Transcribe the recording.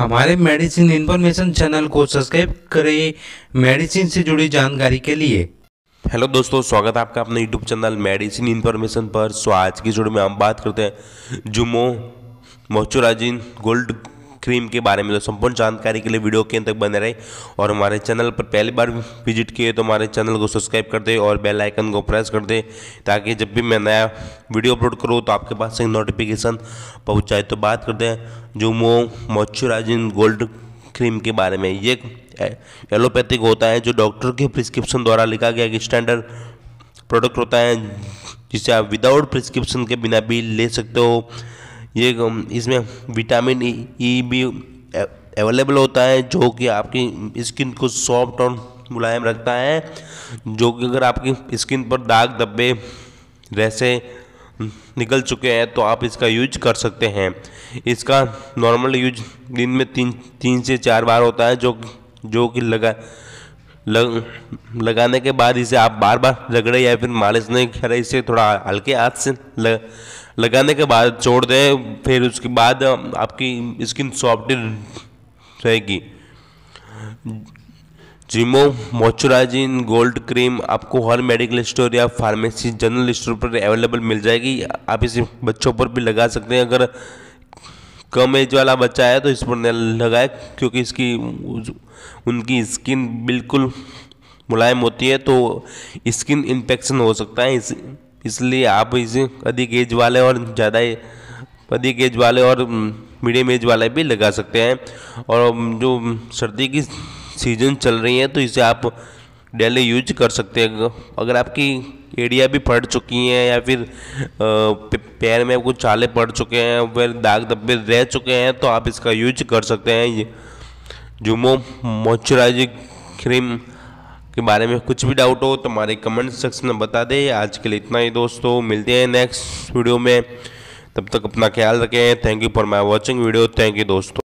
हमारे medicine information channel को subscribe करें मेडिसिन से जुड़ी जानकारी के लिए हेलो दोस्तों स्वागत है आपका अपने यूट्यूब चैनल मेडिसिन इन्फॉर्मेशन पर सो आज की जोड़ में हम बात करते हैं जुमो मोचुराजिन गोल्ड क्रीम के बारे में तो संपूर्ण जानकारी के लिए वीडियो के अंत तक बने रहे और हमारे चैनल पर पहली बार विजिट किए तो हमारे चैनल को सब्सक्राइब कर दे और बेल आइकन को प्रेस कर दे ताकि जब भी मैं नया वीडियो अपलोड करूँ तो आपके पास एक नोटिफिकेशन पहुँचाए तो बात करते हैं जो मो मॉइस्चराइजिंग गोल्ड क्रीम के बारे में ये एलोपैथिक होता है जो डॉक्टर के प्रिस्क्रिप्शन द्वारा लिखा गया एक स्टैंडर्ड प्रोडक्ट होता है जिसे आप विदाउट प्रिस्क्रिप्शन के बिना भी ले सकते हो ये इसमें विटामिन ई e, भी अवेलेबल होता है जो कि आपकी स्किन को सॉफ्ट और मुलायम रखता है जो कि अगर आपकी स्किन पर दाग धब्बे रहसे निकल चुके हैं तो आप इसका यूज कर सकते हैं इसका नॉर्मल यूज दिन में तीन तीन से चार बार होता है जो जो कि लगा लग, लगाने के बाद इसे आप बार बार रगड़े या फिर मालिश नहीं करें इसे थोड़ा हल्के हाथ से लग, लगाने के बाद छोड़ दें फिर उसके बाद आपकी स्किन सॉफ्ट रहेगी जिमो मॉइस्चराइजिंग गोल्ड क्रीम आपको हर मेडिकल स्टोर या फार्मेसी जनरल स्टोर पर अवेलेबल मिल जाएगी आप इसे बच्चों पर भी लगा सकते हैं अगर कम एज वाला बच्चा है तो इस पर लगाए क्योंकि इसकी उनकी स्किन बिल्कुल मुलायम होती है तो स्किन इन्फेक्शन हो सकता है इस इसलिए आप इस अधिक एज वाले और ज़्यादा अधिक एज वाले और मीडियम एज वाले भी लगा सकते हैं और जो सर्दी की सीजन चल रही है तो इसे आप डेली यूज कर सकते हैं अगर आपकी एड़िया भी पड़ चुकी हैं या फिर पैर में कुछ चाले पड़ चुके हैं फिर दाग धब्बे रह चुके हैं तो आप इसका यूज कर सकते हैं जुमो मॉइस्चराइजिंग क्रीम के बारे में कुछ भी डाउट हो तो हमारे कमेंट सेक्शन में बता दें आज के लिए इतना ही दोस्तों मिलते हैं नेक्स्ट वीडियो में तब तक अपना ख्याल रखें thank you for my watching video thank you दोस्तों